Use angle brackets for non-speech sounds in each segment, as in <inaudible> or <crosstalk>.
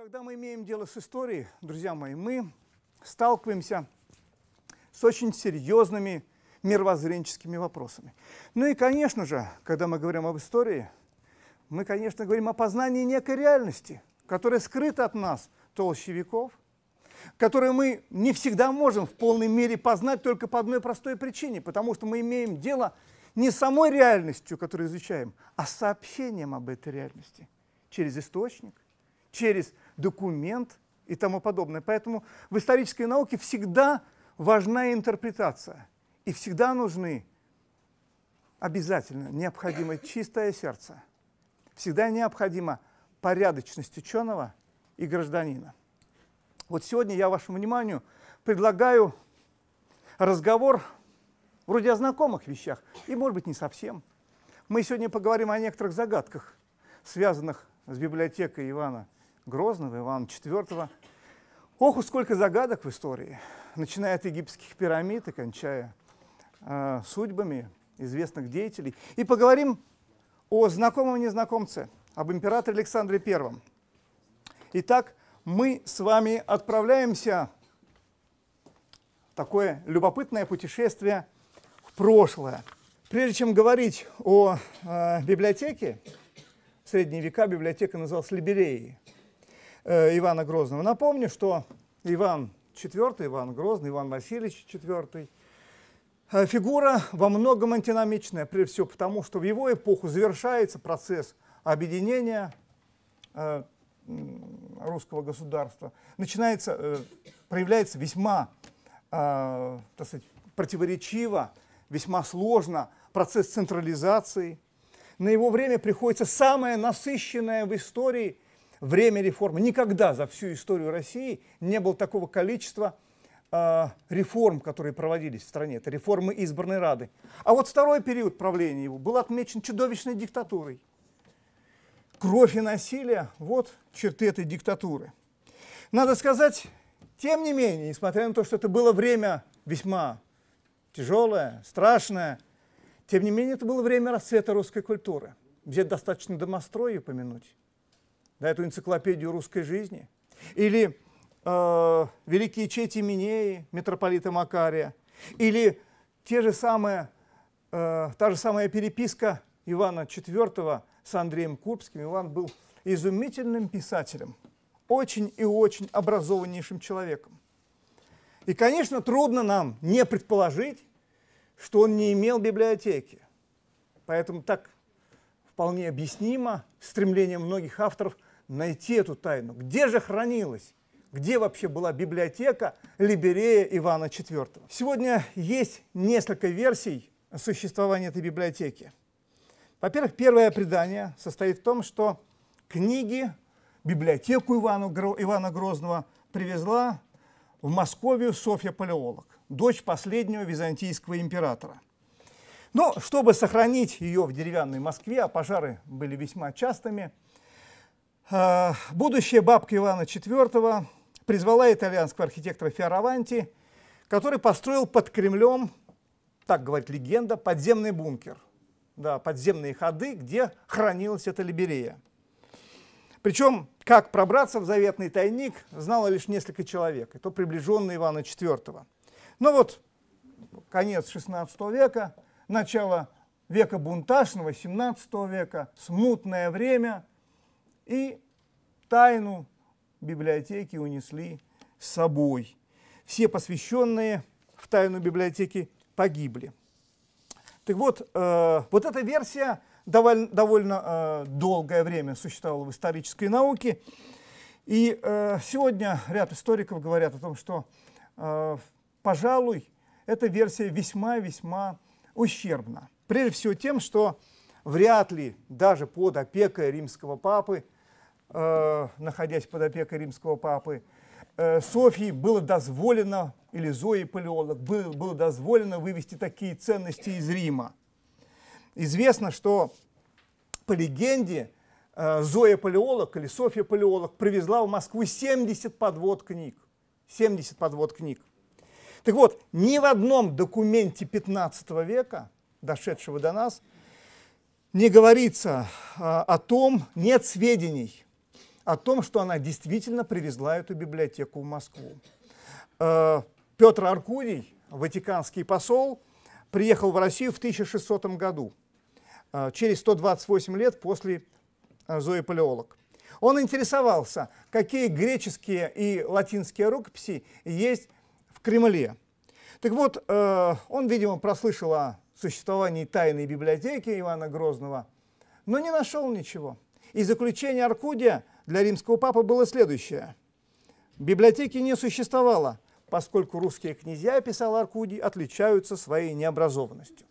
когда мы имеем дело с историей, друзья мои, мы сталкиваемся с очень серьезными мировоззренческими вопросами. Ну и, конечно же, когда мы говорим об истории, мы, конечно, говорим о познании некой реальности, которая скрыта от нас толще веков, которую мы не всегда можем в полной мере познать только по одной простой причине, потому что мы имеем дело не с самой реальностью, которую изучаем, а с сообщением об этой реальности через источник, через документ и тому подобное. Поэтому в исторической науке всегда важна интерпретация. И всегда нужны обязательно, необходимо чистое сердце. Всегда необходима порядочность ученого и гражданина. Вот сегодня я вашему вниманию предлагаю разговор вроде о знакомых вещах, и, может быть, не совсем. Мы сегодня поговорим о некоторых загадках, связанных с библиотекой Ивана Грозного, Ивана IV. Ох, уж сколько загадок в истории, начиная от египетских пирамид и кончая э, судьбами известных деятелей. И поговорим о знакомом и незнакомце, об императоре Александре I. Итак, мы с вами отправляемся в такое любопытное путешествие в прошлое. Прежде чем говорить о э, библиотеке, в средние века библиотека называлась Либереей. Э, Ивана Грозного. Напомню, что Иван IV, Иван Грозный, Иван Васильевич IV э, – фигура во многом антиномичная, прежде всего потому, что в его эпоху завершается процесс объединения э, русского государства. Начинается, проявляется весьма, так сказать, противоречиво, весьма сложно процесс централизации. На его время приходится самое насыщенное в истории – время реформы. Никогда за всю историю России не было такого количества э, реформ, которые проводились в стране. Это реформы избранной Рады. А вот второй период правления его был отмечен чудовищной диктатурой. Кровь и насилие – вот черты этой диктатуры. Надо сказать, тем не менее, несмотря на то, что это было время весьма тяжелое, страшное, тем не менее, это было время расцвета русской культуры. Взять достаточно домостроя упомянуть на эту энциклопедию русской жизни. Или э, великие чети Минеи, митрополита Макария. Или те же самые, э, та же самая переписка Ивана IV с Андреем Курбским. Иван был изумительным писателем, очень и очень образованнейшим человеком. И, конечно, трудно нам не предположить, что он не имел библиотеки. Поэтому так вполне объяснимо стремление многих авторов – найти эту тайну. Где же хранилась? Где вообще была библиотека Либерея Ивана IV? Сегодня есть несколько версий существования этой библиотеки. Во-первых, первое предание состоит в том, что книги, библиотеку Ивана, Ивана Грозного привезла в Московию Софья Палеолог, дочь последнего византийского императора. Но чтобы сохранить ее в деревянной Москве, а пожары были весьма частыми – а, будущая бабка Ивана IV призвала итальянского архитектора Фиараванти, который построил под Кремлем, так говорит легенда, подземный бункер. Да, подземные ходы, где хранилась эта либерея. Причем, как пробраться в заветный тайник, знало лишь несколько человек, и то приближенные Ивана IV. Но вот конец 16 века, начало века бунтажного, 17 века, смутное время – и тайну библиотеки унесли с собой. Все посвященные в тайну библиотеки погибли. Так вот, э, вот эта версия довольно, довольно э, долгое время существовала в исторической науке. И э, сегодня ряд историков говорят о том, что, э, пожалуй, эта версия весьма-весьма ущербна. Прежде всего тем, что вряд ли даже под опекой римского папы Э, находясь под опекой римского папы. Э, Софии было дозволено, или Зои Палеолог, было, было дозволено вывести такие ценности из Рима. Известно, что по легенде э, Зоя Палеолог или Софья Палеолог привезла в Москву 70 подвод книг. 70 подвод книг. Так вот, ни в одном документе 15 века, дошедшего до нас, не говорится о том, нет сведений – о том, что она действительно привезла эту библиотеку в Москву. Э, Петр Аркудий, ватиканский посол, приехал в Россию в 1600 году, э, через 128 лет после э, Зои Палеолог. Он интересовался, какие греческие и латинские рукописи есть в Кремле. Так вот, он, видимо, прослышал о существовании тайной библиотеки Ивана Грозного, но не нашел ничего. И заключение Аркудия – для римского папы было следующее. Библиотеки не существовало, поскольку русские князья, писал Аркудий, отличаются своей необразованностью.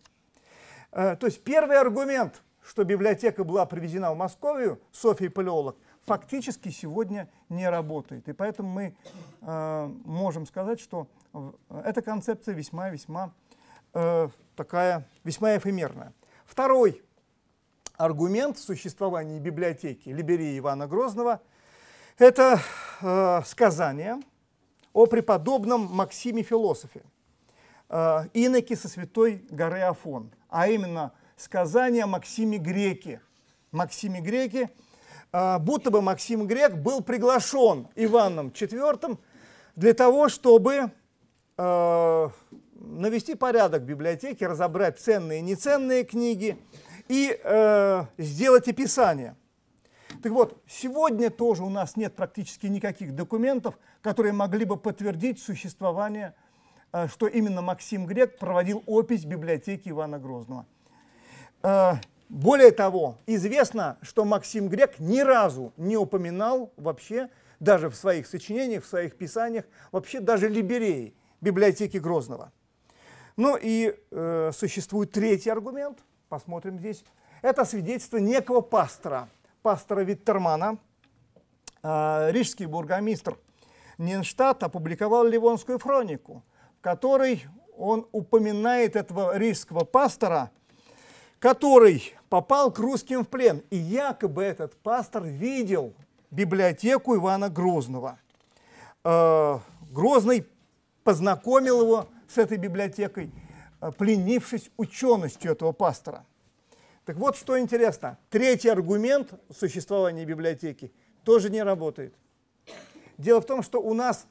Э, то есть первый аргумент, что библиотека была привезена в Московию, Софий Палеолог, фактически сегодня не работает. И поэтому мы э, можем сказать, что эта концепция весьма-весьма э, такая, весьма эфемерная. Второй аргумент существования библиотеки Либерии Ивана Грозного – это э, сказание о преподобном Максиме Философе, э, иноке со святой горы Афон, а именно сказание о Максиме Греке. Максиме Греке, э, будто бы Максим Грек был приглашен Иваном IV для того, чтобы э, навести порядок в библиотеке, разобрать ценные и неценные книги – и э, сделать описание. Так вот, сегодня тоже у нас нет практически никаких документов, которые могли бы подтвердить существование, э, что именно Максим Грек проводил опись библиотеки Ивана Грозного. Э, более того, известно, что Максим Грек ни разу не упоминал вообще, даже в своих сочинениях, в своих писаниях, вообще даже либерей библиотеки Грозного. Ну и э, существует третий аргумент – посмотрим здесь. Это свидетельство некого пастора, пастора Виттермана, а, рижский бургомистр Ненштадт опубликовал Ливонскую хронику, в которой он упоминает этого рижского пастора, который попал к русским в плен. И якобы этот пастор видел библиотеку Ивана Грозного. А, Грозный познакомил его с этой библиотекой – Э, пленившись ученостью этого пастора. Так вот, что интересно, третий аргумент существования библиотеки тоже не работает. Дело в том, что у нас,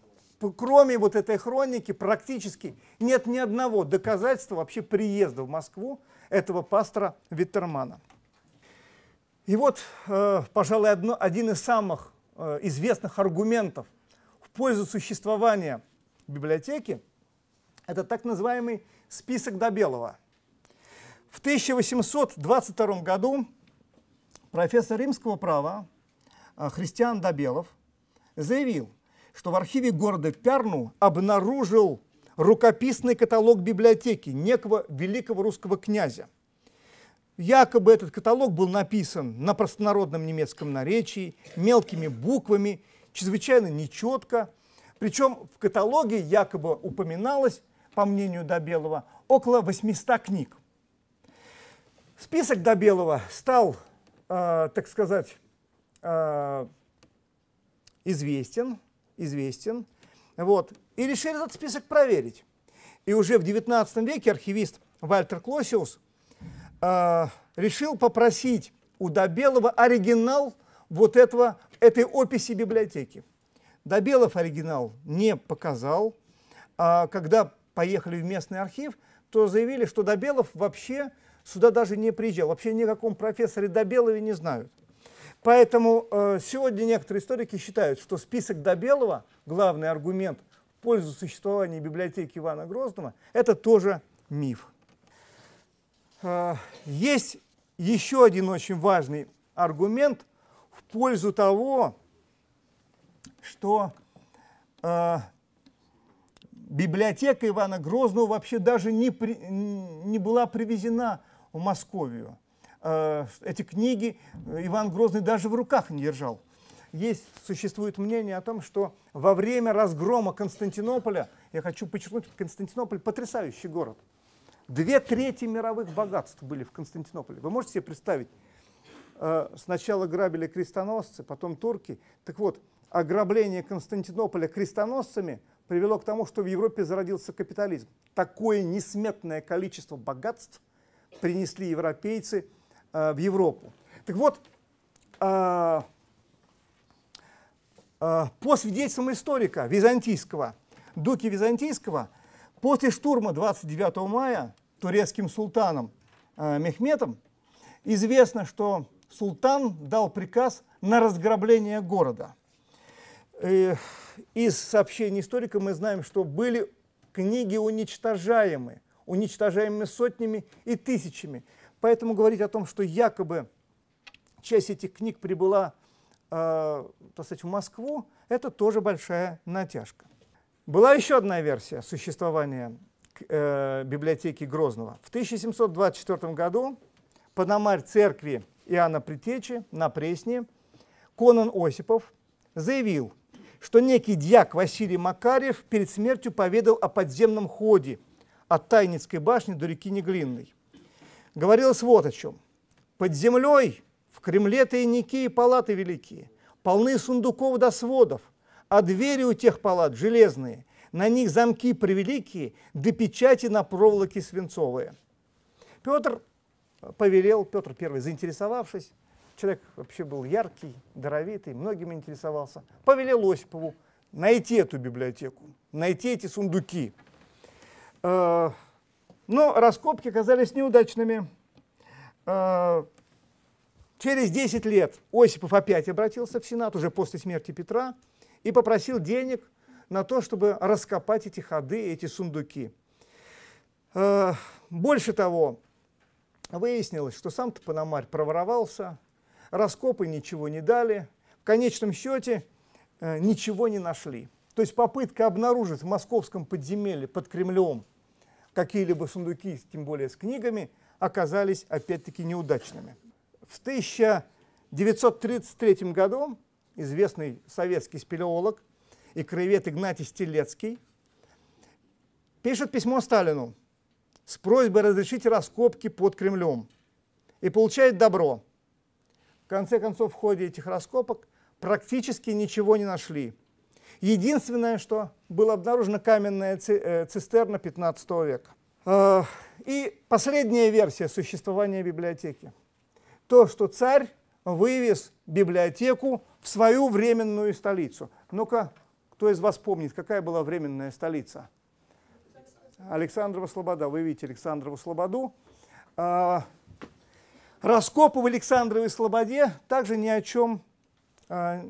кроме вот этой хроники, практически нет ни одного доказательства вообще приезда в Москву этого пастора Виттермана. И вот, э, пожалуй, одно, один из самых э, известных аргументов в пользу существования библиотеки – это так называемый Список Добелова. В 1822 году профессор римского права а, Христиан Добелов заявил, что в архиве города Пярну обнаружил рукописный каталог библиотеки некого великого русского князя. Якобы этот каталог был написан на простонародном немецком наречии, мелкими буквами, чрезвычайно нечетко. Причем в каталоге якобы упоминалось, по мнению Добелова, около 800 книг. Список Добелова стал, э, так сказать, э, известен, известен, вот, и решили этот список проверить. И уже в 19 веке архивист Вальтер Клосиус э, решил попросить у Добелова оригинал вот этого, этой описи библиотеки. Добелов оригинал не показал. А когда поехали в местный архив, то заявили, что Добелов вообще сюда даже не приезжал. Вообще никаком профессоре Добелове не знают. Поэтому э, сегодня некоторые историки считают, что список Добелова, главный аргумент в пользу существования библиотеки Ивана Грозного, это тоже миф. Э, есть еще один очень важный аргумент в пользу того, что э, библиотека Ивана Грозного вообще даже не, при, не была привезена в Московию. Э, эти книги Иван Грозный даже в руках не держал. Есть, существует мнение о том, что во время разгрома Константинополя, я хочу подчеркнуть, Константинополь – потрясающий город. Две трети мировых богатств были в Константинополе. Вы можете себе представить? Э, сначала грабили крестоносцы, потом турки. Так вот, ограбление Константинополя крестоносцами – привело к тому, что в Европе зародился капитализм. Такое несметное количество богатств принесли европейцы э, в Европу. Так вот, э, э, по свидетельствам историка византийского, дуки византийского, после штурма 29 мая турецким султаном э, Мехметом известно, что султан дал приказ на разграбление города – Э, из сообщений историка мы знаем, что были книги уничтожаемы, уничтожаемы сотнями и тысячами. Поэтому говорить о том, что якобы часть этих книг прибыла э, сказать, в Москву, это тоже большая натяжка. Была еще одна версия существования э, библиотеки Грозного. В 1724 году пономарь церкви Иоанна Притечи на Пресне Конан Осипов заявил, что некий дьяк Василий Макарьев перед смертью поведал о подземном ходе от Тайницкой башни до реки Неглинной. Говорилось вот о чем. Под землей в Кремле тайники и палаты великие, полны сундуков до сводов, а двери у тех палат железные, на них замки превеликие, да печати на проволоке свинцовые. Петр э, повелел, Петр I, заинтересовавшись, человек вообще был яркий, даровитый, многим интересовался, повелел Осипову найти эту библиотеку, найти эти сундуки. Э, но раскопки оказались неудачными. Э, через 10 лет Осипов опять обратился в Сенат, уже после смерти Петра, и попросил денег на то, чтобы раскопать эти ходы, эти сундуки. Э, больше того, выяснилось, что сам то Пономарь проворовался, раскопы ничего не дали, в конечном счете э, ничего не нашли. То есть попытка обнаружить в московском подземелье под Кремлем какие-либо сундуки, тем более с книгами, оказались опять-таки неудачными. В 1933 году известный советский спелеолог и краевед Игнатий Стелецкий пишет письмо Сталину с просьбой разрешить раскопки под Кремлем и получает добро – конце концов, в ходе этих раскопок практически ничего не нашли. Единственное, что было обнаружено, каменная э, цистерна 15 века. А, и последняя версия существования библиотеки. То, что царь вывез библиотеку в свою временную столицу. Ну-ка, кто из вас помнит, какая была временная столица? Александрова Слобода. Вы видите Александрову Слободу. А, Раскопы в Александровой Слободе также ни о чем а,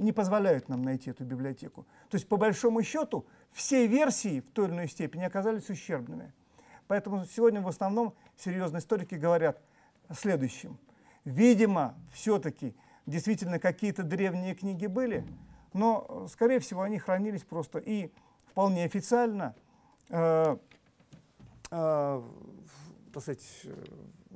не позволяют нам найти эту библиотеку. То есть, по большому счету, все версии в той или иной степени оказались ущербными. Поэтому сегодня в основном серьезные историки говорят о следующем. Видимо, все-таки действительно какие-то древние книги были, но, скорее всего, они хранились просто и вполне официально, э, э, сказать,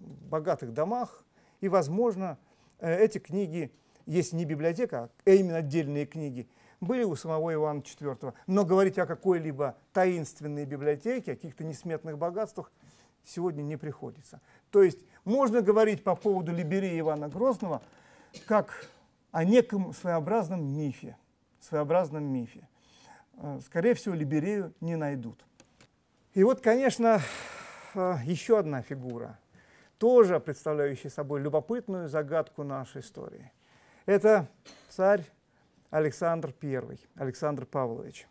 богатых домах, и, возможно, э, эти книги, если не библиотека, а именно отдельные книги, были у самого Ивана IV. Но говорить о какой-либо таинственной библиотеке, о каких-то несметных богатствах сегодня не приходится. То есть можно говорить по поводу Либерии Ивана Грозного как о неком своеобразном мифе. Своеобразном мифе. Э, скорее всего, Либерею не найдут. И вот, конечно, э, еще одна фигура – тоже представляющий собой любопытную загадку нашей истории. Это царь Александр I, Александр Павлович.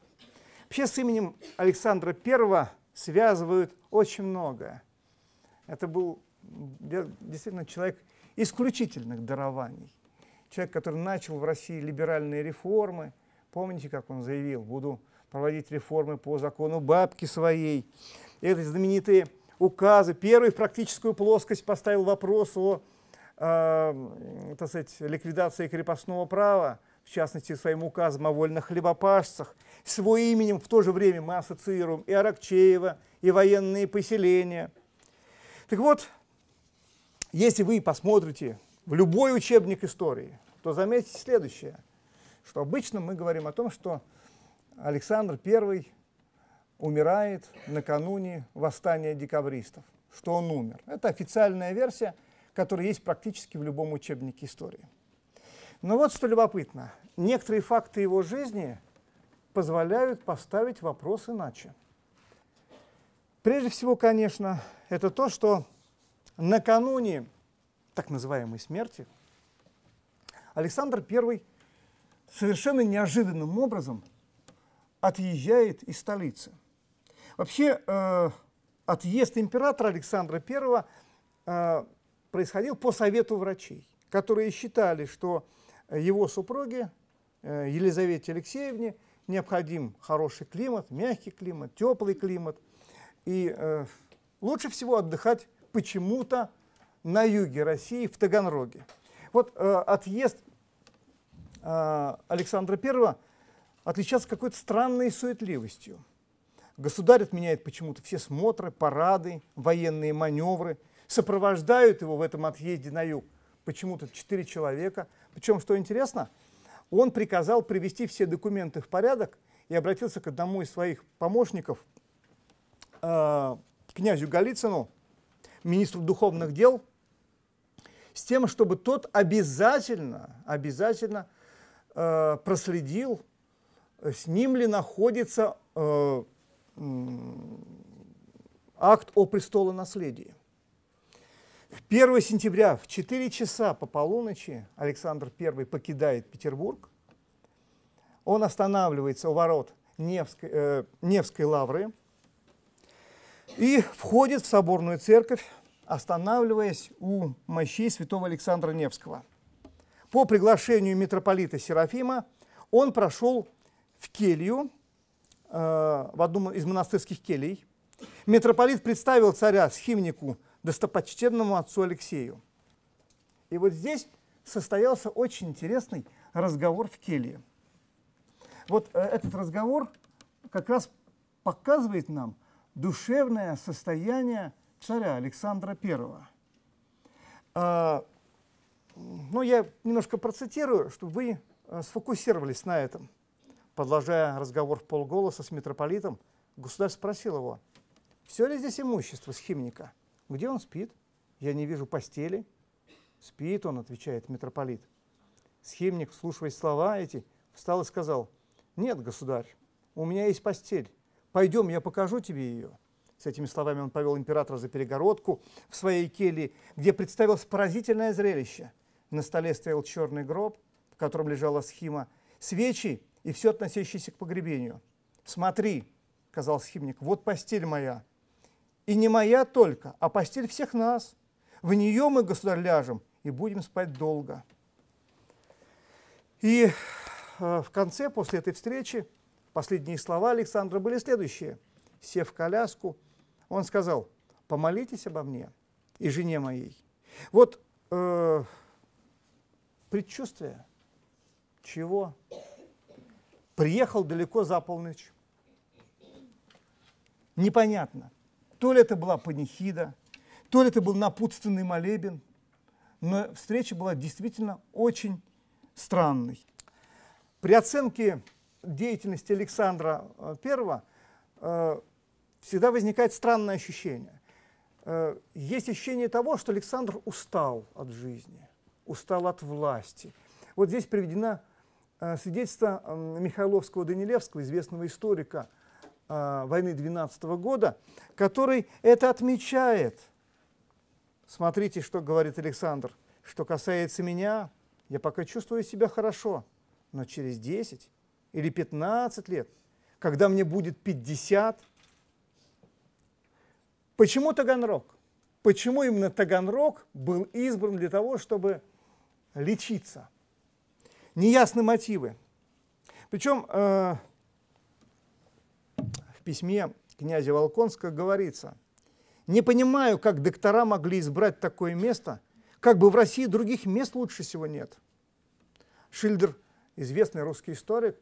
Вообще с именем Александра I связывают очень многое. Это был действительно человек исключительных дарований. Человек, который начал в России либеральные реформы. Помните, как он заявил, буду проводить реформы по закону бабки своей. И это знаменитые указы. Первый в практическую плоскость поставил вопрос о э, так сказать, ликвидации крепостного права, в частности, своим указом о вольных хлебопашцах. С именем в то же время мы ассоциируем и Аракчеева, и военные поселения. Так вот, если вы посмотрите в любой учебник истории, то заметите следующее, что обычно мы говорим о том, что Александр I умирает накануне восстания декабристов, что он умер. Это официальная версия, которая есть практически в любом учебнике истории. Но вот что любопытно. Некоторые факты его жизни позволяют поставить вопрос иначе. Прежде всего, конечно, это то, что накануне так называемой смерти Александр I совершенно неожиданным образом отъезжает из столицы – Вообще э, отъезд императора Александра I э, происходил по совету врачей, которые считали, что его супруге э, Елизавете Алексеевне необходим хороший климат, мягкий климат, теплый климат. И э, лучше всего отдыхать почему-то на юге России, в Таганроге. Вот э, отъезд э, Александра I отличался какой-то странной суетливостью. Государь отменяет почему-то все смотры, парады, военные маневры. Сопровождают его в этом отъезде на юг почему-то четыре человека. Причем, что интересно, он приказал привести все документы в порядок и обратился к одному из своих помощников, э, князю Голицыну, министру духовных дел, с тем, чтобы тот обязательно, обязательно э, проследил, э, с ним ли находится акт о престолонаследии. В 1 сентября в 4 часа по полуночи Александр I покидает Петербург. Он останавливается у ворот Невской, э, Невской лавры и входит в соборную церковь, останавливаясь у мощей святого Александра Невского. По приглашению митрополита Серафима он прошел в келью, Э, в одном из монастырских келей, митрополит представил царя схимнику, достопочтенному отцу Алексею. И вот здесь состоялся очень интересный разговор в келье. Вот э, этот разговор как раз показывает нам душевное состояние царя Александра I. А, Но ну, я немножко процитирую, чтобы вы э, сфокусировались на этом. Продолжая разговор в полголоса с митрополитом, государь спросил его, все ли здесь имущество схимника? Где он спит? Я не вижу постели. Спит он, отвечает митрополит. Схимник, вслушиваясь слова эти, встал и сказал, нет, государь, у меня есть постель. Пойдем, я покажу тебе ее. С этими словами он повел императора за перегородку в своей келье, где представилось поразительное зрелище. На столе стоял черный гроб, в котором лежала схима. Свечи и все относящееся к погребению. «Смотри», — сказал схимник, — «вот постель моя». И не моя только, а постель всех нас. В нее мы, государь, ляжем и будем спать долго. И э, в конце, после этой встречи, последние слова Александра были следующие. Сев в коляску, он сказал, помолитесь обо мне и жене моей. Вот э, предчувствие чего? Приехал далеко за полночь. Непонятно, то ли это была панихида, то ли это был напутственный молебен, но встреча была действительно очень странной. При оценке деятельности Александра I э, э, всегда возникает странное ощущение. Э, есть ощущение того, что Александр устал от жизни, устал от власти. Вот здесь приведена Э, свидетельство Михайловского Данилевского, известного историка э, войны 12 -го года, который это отмечает. Смотрите, что говорит Александр. Что касается меня, я пока чувствую себя хорошо, но через 10 или 15 лет, когда мне будет 50, почему Таганрог? Почему именно Таганрог был избран для того, чтобы лечиться – неясны мотивы. Причем э, в письме князя Волконского говорится, не понимаю, как доктора могли избрать такое место, как бы в России других мест лучше всего нет. Шильдер, известный русский историк,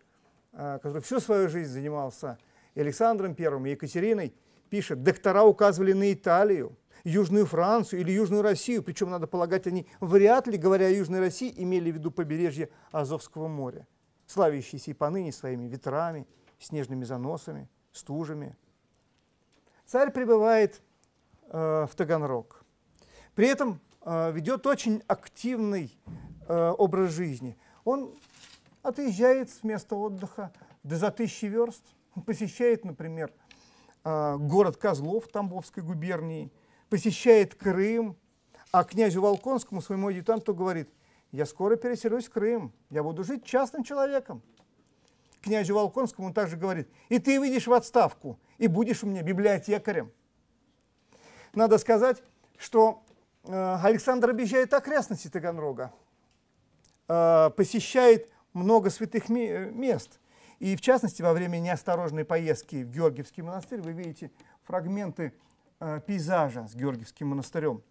э, который всю свою жизнь занимался Александром I и Екатериной, пишет, доктора указывали на Италию, Южную Францию или Южную Россию, причем, надо полагать, они вряд ли, говоря о Южной России, имели в виду побережье Азовского моря, славящиеся и поныне своими ветрами, снежными заносами, стужами. Царь прибывает э, в Таганрог. При этом э, ведет очень активный э, образ жизни. Он отъезжает с места отдыха до за тысячи верст. Он посещает, например, э, город Козлов Тамбовской губернии – посещает Крым, а князю Волконскому, своему адъютанту, говорит, я скоро переселюсь в Крым, я буду жить частным человеком. Князю Волконскому он также говорит, и ты выйдешь в отставку, и будешь у меня библиотекарем. Надо сказать, что э, Александр объезжает окрестности Таганрога, э, посещает много святых мест. И в частности, во время неосторожной поездки в Георгиевский монастырь, вы видите фрагменты Э, пейзажа с Георгиевским монастырем,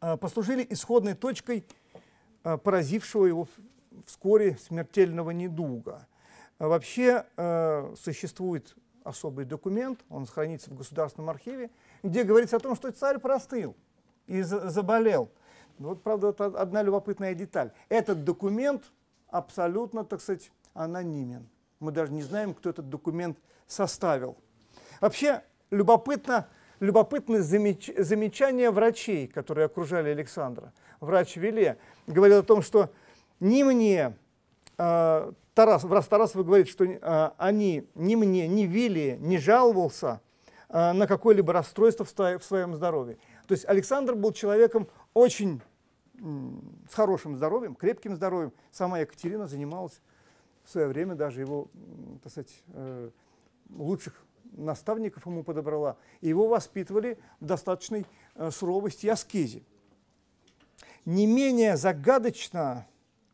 э, послужили исходной точкой э, поразившего его вскоре смертельного недуга. Вообще существует особый документ, он хранится в Государственном архиве, где говорится о том, что царь простыл и заболел. Вот, правда, это одна любопытная деталь. Этот документ абсолютно, так сказать, анонимен. Мы даже не знаем, кто этот документ составил. Вообще любопытно, любопытны замеч замечания врачей, которые окружали Александра. Врач Виле говорил о том, что ни мне, э, Тарас, раз Тарасов говорит, что э, они, ни мне, ни Виле не жаловался э, на какое-либо расстройство в, в своем здоровье. То есть Александр был человеком очень с хорошим здоровьем, крепким здоровьем. Сама Екатерина занималась в свое время даже его, так сказать, э, лучших наставников ему подобрала. И его воспитывали в достаточной э, суровости и аскезе. Не менее загадочно,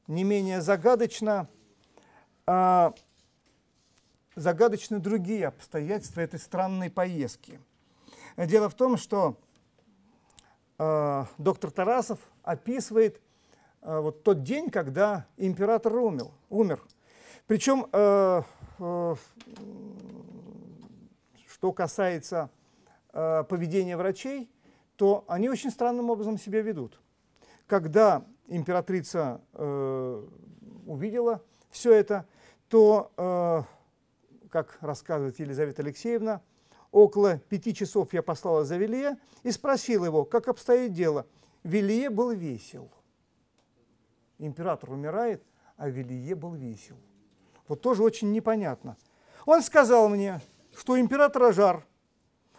не менее загадочно, а, загадочны другие обстоятельства этой странной поездки. Дело в том, что э, доктор Тарасов описывает э, вот тот день, когда император умер. умер. Причем э, э что касается э, поведения врачей, то они очень странным образом себя ведут. Когда императрица э, увидела все это, то, э, как рассказывает Елизавета Алексеевна, около пяти часов я послала за Вилье и спросила его, как обстоит дело. Вилье был весел. Император умирает, а Вилье был весел. Вот тоже очень непонятно. Он сказал мне, что император Ажар,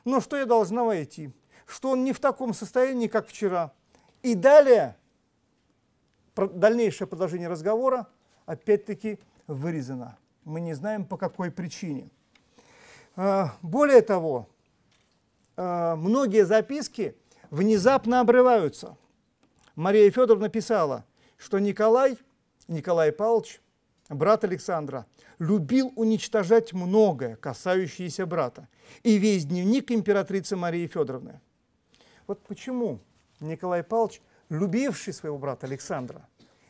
но что я должна войти, что он не в таком состоянии, как вчера. И далее дальнейшее продолжение разговора опять-таки вырезано. Мы не знаем по какой причине. А, более того, а, многие записки внезапно обрываются. Мария Федоровна писала, что Николай, Николай Павлович – брат Александра, любил уничтожать многое, касающееся брата, и весь дневник императрицы Марии Федоровны. Вот почему Николай Павлович, любивший своего брата Александра,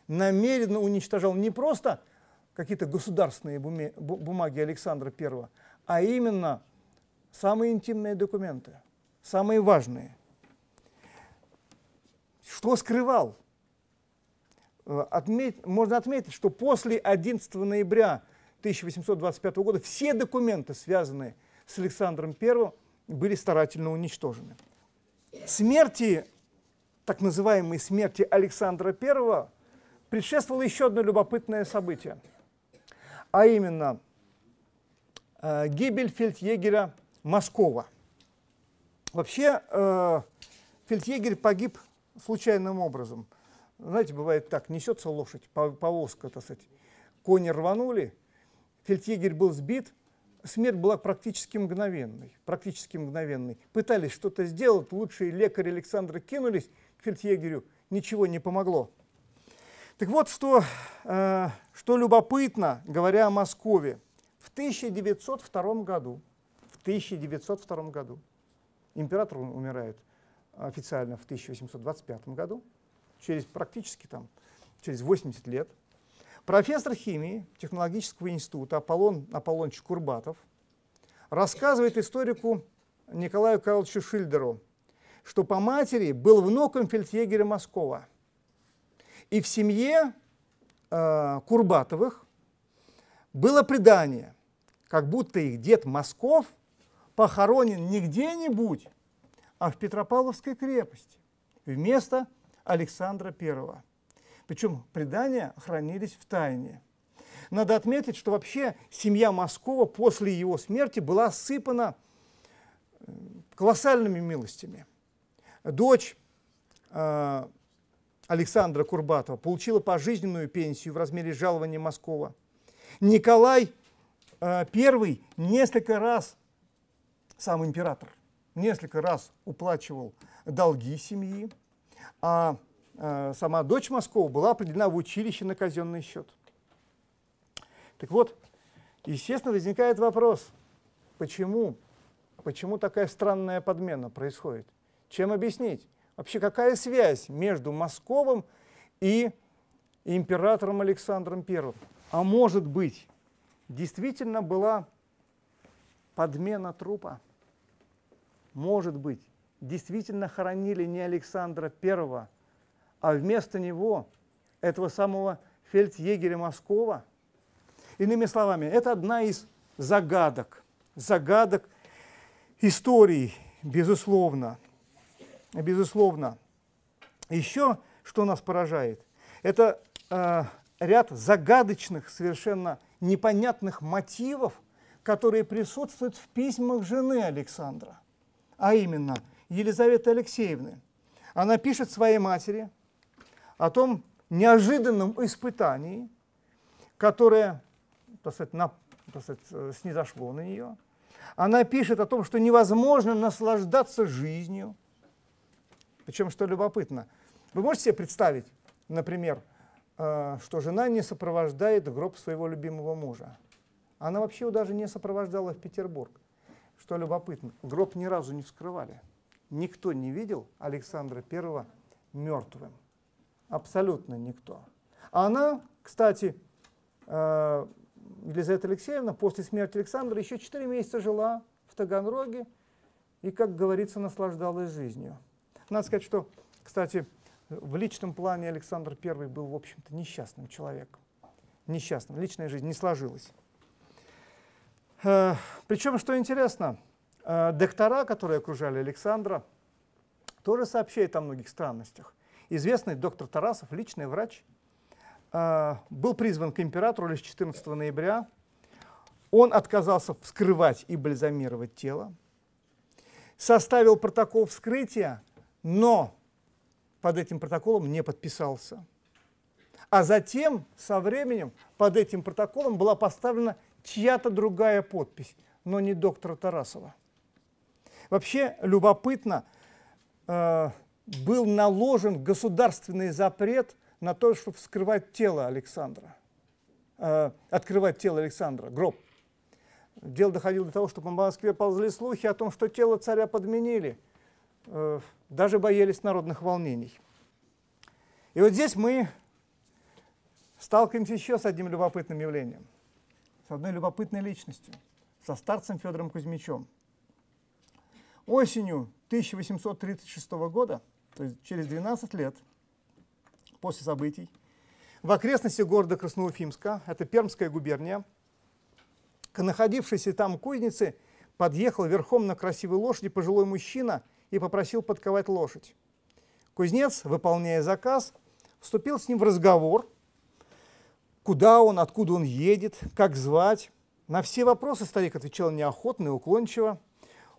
намеренно уничтожал не просто какие-то государственные бумаги Александра I, а именно самые интимные документы, самые важные. Что скрывал Э, отметь, можно отметить, что после 11 ноября 1825 года все документы, связанные с Александром I, были старательно уничтожены. Смерти, так называемой смерти Александра I, предшествовало еще одно любопытное событие, а именно э, гибель фельдъегеря Москова. Вообще э, фельдъегерь погиб случайным образом – знаете, бывает так, несется лошадь, повозка, так сказать, кони рванули, фельдъегерь был сбит, смерть была практически мгновенной, практически мгновенной. Пытались что-то сделать, лучшие лекари Александра кинулись к фельдъегерю, ничего не помогло. Так вот, что, э, что любопытно, говоря о Москве, в 1902 году, в 1902 году, император умирает официально в 1825 году, через практически там, через 80 лет, профессор химии Технологического института Аполлон Аполлоныч Курбатов рассказывает историку Николаю Карловичу Шильдеру, что по матери был внуком фельдъегеря Москова. И в семье э, Курбатовых было предание, как будто их дед Москов похоронен не где-нибудь, а в Петропавловской крепости, вместо Александра I. Причем предания хранились в тайне. Надо отметить, что вообще семья Москова после его смерти была сыпана э, колоссальными милостями. Дочь э, Александра Курбатова получила пожизненную пенсию в размере жалования Москова. Николай э, I несколько раз, сам император, несколько раз уплачивал долги семьи. А, а сама дочь Москова была определена в училище на казенный счет. Так вот, естественно, возникает вопрос, почему, почему такая странная подмена происходит? Чем объяснить? Вообще, какая связь между Московым и императором Александром I? А может быть, действительно была подмена трупа? Может быть действительно хоронили не Александра I, а вместо него этого самого фельдъегеря Москова. Иными словами, это одна из загадок, загадок истории, безусловно. Безусловно. Еще что нас поражает, это э, ряд загадочных, совершенно непонятных мотивов, которые присутствуют в письмах жены Александра. А именно – Елизаветы Алексеевны. Она пишет своей матери о том неожиданном испытании, которое так сказать, на, так сказать, э, снизошло на нее. Она пишет о том, что невозможно наслаждаться жизнью. Причем, что любопытно, вы можете себе представить, например, э, что жена не сопровождает гроб своего любимого мужа. Она вообще его даже не сопровождала в Петербург. Что любопытно, гроб ни разу не вскрывали. Никто не видел Александра I мертвым. Абсолютно никто. Она, кстати, э, Елизавета Алексеевна после смерти Александра еще 4 месяца жила в Таганроге и, как говорится, наслаждалась жизнью. Надо сказать, что, кстати, в личном плане Александр I был, в общем-то, несчастным человеком. Несчастным. Личная жизнь не сложилась. Э, причем, что интересно, Э, доктора, которые окружали Александра, тоже сообщают о многих странностях. Известный доктор Тарасов, личный врач, э, был призван к императору лишь 14 ноября. Он отказался вскрывать и бальзамировать тело, составил протокол вскрытия, но под этим протоколом не подписался. А затем, со временем, под этим протоколом была поставлена чья-то другая подпись, но не доктора Тарасова. Вообще любопытно, э, был наложен государственный запрет на то, чтобы вскрывать тело Александра, э, открывать тело Александра, гроб. Дело доходило до того, что по Москве ползли слухи о том, что тело царя подменили. Э, даже боялись народных волнений. И вот здесь мы сталкиваемся еще с одним любопытным явлением, с одной любопытной личностью, со старцем Федором Кузьмичем – Осенью 1836 года, то есть через 12 лет после событий, в окрестности города Красноуфимска, это Пермская губерния, к находившейся там кузнице подъехал верхом на красивой лошади пожилой мужчина и попросил подковать лошадь. Кузнец, выполняя заказ, вступил с ним в разговор, куда он, откуда он едет, как звать. На все вопросы старик отвечал неохотно и уклончиво –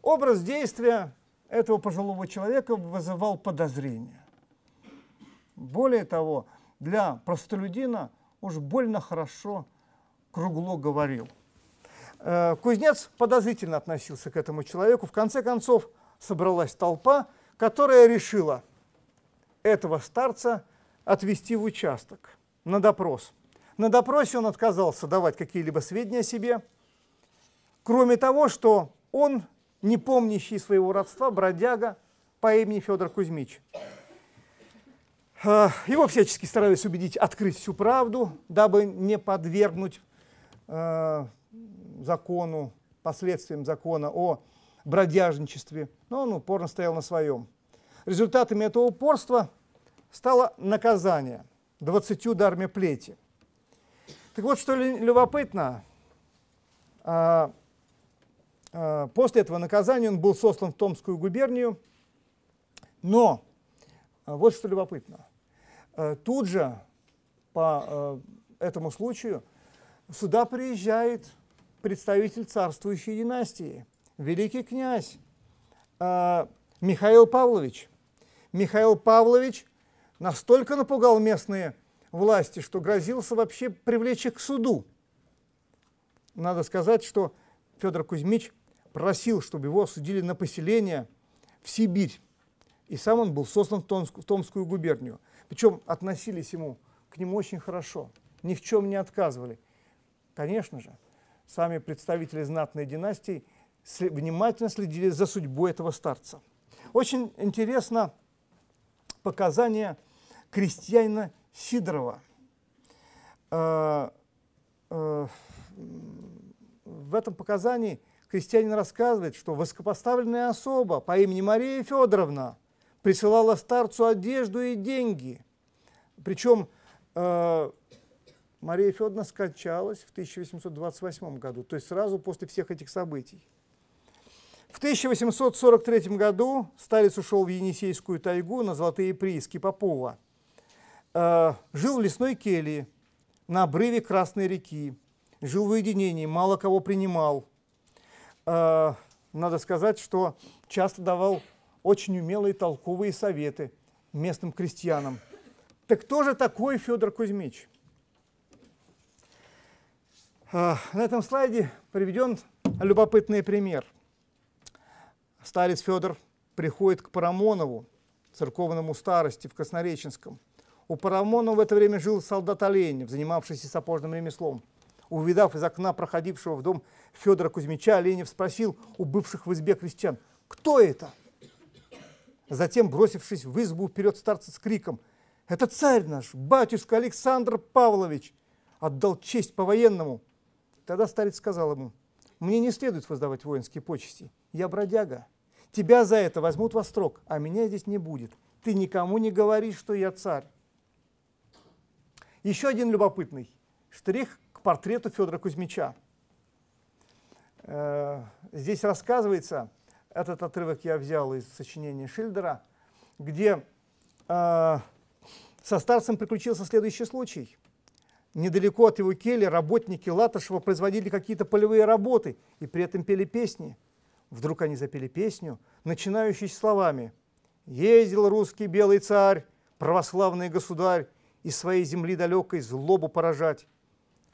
Образ действия этого пожилого человека вызывал подозрения. Более того, для простолюдина уж больно хорошо Кругло говорил. Э, кузнец подозрительно относился к этому человеку. В конце концов собралась толпа, которая решила этого старца отвести в участок на допрос. На допросе он отказался давать какие-либо сведения о себе, кроме того, что он не помнящий своего родства бродяга по имени Федор Кузьмич. Э, его всячески старались убедить открыть всю правду, дабы не подвергнуть э, закону, последствиям закона о бродяжничестве, но он упорно стоял на своем. Результатами этого упорства стало наказание 20 ударами плети. Так вот, что любопытно, а, Э, после этого наказания он был сослан в Томскую губернию, но э, вот что любопытно. Э, тут же по этому случаю сюда приезжает представитель царствующей династии, великий князь Михаил Павлович. Михаил Павлович настолько напугал местные власти, что грозился вообще привлечь их к суду. Надо сказать, что Федор Кузьмич – просил, чтобы его осудили на поселение в Сибирь. И сам он был сослан в, Томск, в Томскую губернию. Причем относились ему к нему очень хорошо, ни в чем не отказывали. Конечно же, сами представители знатной династии внимательно следили за судьбой этого старца. Очень интересно показания крестьянина Сидорова. Э, э, в этом показании Крестьянин рассказывает, что высокопоставленная особа по имени Мария Федоровна присылала старцу одежду и деньги. Причем э, Мария Федоровна скончалась в 1828 году, то есть сразу после всех этих событий. В 1843 году старец ушел в Енисейскую тайгу на золотые прииски Попова. Э, жил в лесной келье на обрыве Красной реки. Жил в уединении, мало кого принимал. Э, надо сказать, что часто давал очень умелые толковые советы местным крестьянам. Так кто же такой Федор Кузьмич? Э, на этом слайде приведен любопытный пример. Старец Федор приходит к Парамонову, церковному старости в Краснореченском. У Парамонова в это время жил солдат Оленев, занимавшийся сапожным ремеслом – увидав из окна проходившего в дом Федора Кузьмича, Оленев спросил у бывших в избе крестьян, кто это? Затем, бросившись в избу вперед старца с криком, «Это царь наш, батюшка Александр Павлович!» Отдал честь по-военному. Тогда старец сказал ему, «Мне не следует воздавать воинские почести. Я бродяга. Тебя за это возьмут во строк, а меня здесь не будет. Ты никому не говори, что я царь». Еще один любопытный штрих портрету Федора Кузьмича. Э, здесь рассказывается, этот отрывок я взял из сочинения Шильдера, где э, со старцем приключился следующий случай. Недалеко от его кельи работники Латышева производили какие-то полевые работы и при этом пели песни. Вдруг они запели песню, начинающуюся словами «Ездил русский белый царь, православный государь, из своей земли далекой злобу поражать.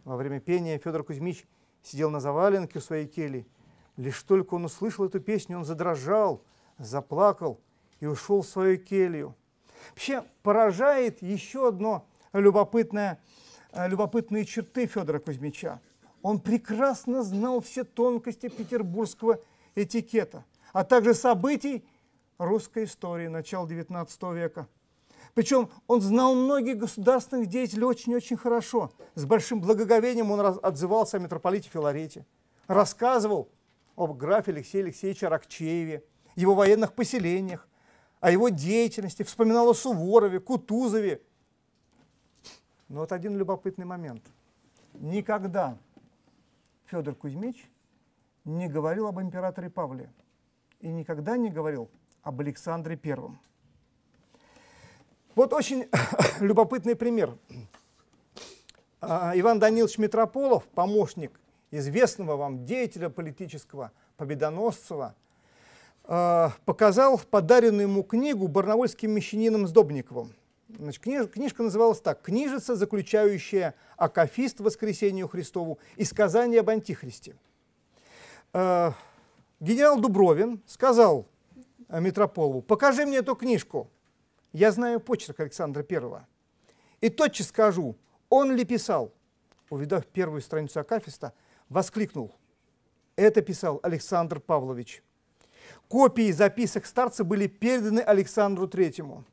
Во время пения Федор Кузьмич сидел на заваленке у своей кельи. Лишь только он услышал эту песню, он задрожал, заплакал и ушел в свою келью. Вообще поражает еще одно любопытное, э, любопытные черты Федора Кузьмича. Он прекрасно знал все тонкости петербургского этикета, а также событий русской истории начала XIX века – причем он знал многих государственных деятелей очень-очень хорошо. С большим благоговением он отзывался о митрополите Филарете. Рассказывал об графе Алексея Алексеевича Рокчееве, его военных поселениях, о его деятельности, вспоминал о Суворове, Кутузове. Но вот один любопытный момент. Никогда Федор Кузьмич не говорил об императоре Павле и никогда не говорил об Александре Первом. Вот очень <coughs> любопытный пример. А, Иван Данилович Митрополов, помощник известного вам деятеля политического Победоносцева, а, показал подаренную ему книгу барнаульским мещанином Сдобниковым. Значит, книж, книжка называлась так «Книжица, заключающая Акафист воскресению Христову и сказание об Антихристе». А, генерал Дубровин сказал Митрополову, покажи мне эту книжку. Я знаю почерк Александра Первого. И тотчас скажу, он ли писал, увидав первую страницу Акафиста, воскликнул. Это писал Александр Павлович. Копии записок старца были переданы Александру Третьему.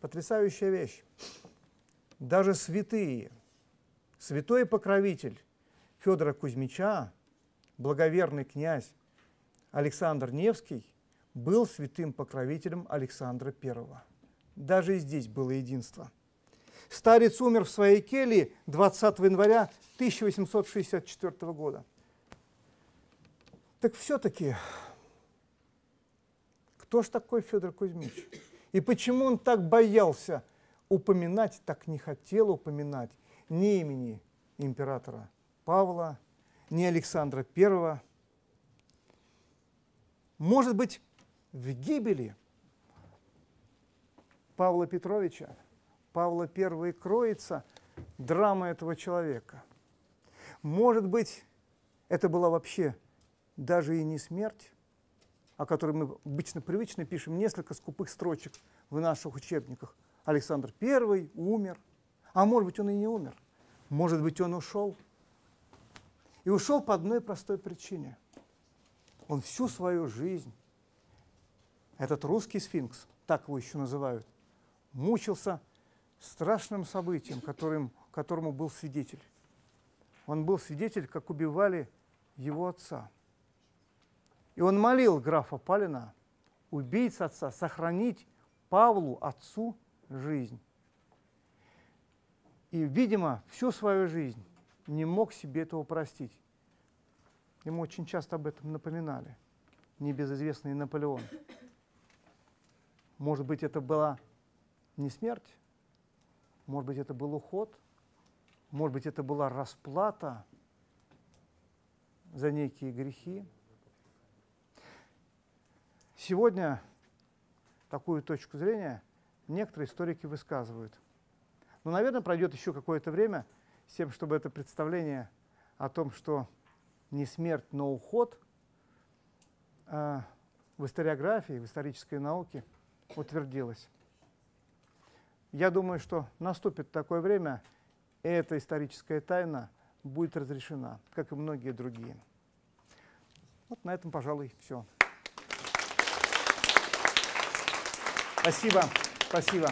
Потрясающая вещь. Даже святые, святой покровитель Федора Кузьмича, благоверный князь Александр Невский – был святым покровителем Александра I. Даже и здесь было единство. Старец умер в своей келье 20 января 1864 года. Так все-таки, кто же такой Федор Кузьмич? И почему он так боялся упоминать, так не хотел упоминать ни имени императора Павла, ни Александра I? Может быть, в гибели Павла Петровича, Павла I кроется драма этого человека. Может быть, это была вообще даже и не смерть, о которой мы обычно привычно пишем несколько скупых строчек в наших учебниках. Александр I умер, а может быть, он и не умер. Может быть, он ушел. И ушел по одной простой причине. Он всю свою жизнь этот русский сфинкс, так его еще называют, мучился страшным событием, которым, которому был свидетель. Он был свидетель, как убивали его отца. И он молил графа Палина, убийца отца, сохранить Павлу, отцу, жизнь. И, видимо, всю свою жизнь не мог себе этого простить. Ему очень часто об этом напоминали небезызвестный Наполеон. Может быть, это была не смерть, может быть, это был уход, может быть, это была расплата за некие грехи. Сегодня такую точку зрения некоторые историки высказывают. Но, наверное, пройдет еще какое-то время с тем, чтобы это представление о том, что не смерть, но уход э, в историографии, в исторической науке – утвердилась. Я думаю, что наступит такое время, и эта историческая тайна будет разрешена, как и многие другие. Вот на этом, пожалуй, все. Спасибо. Спасибо.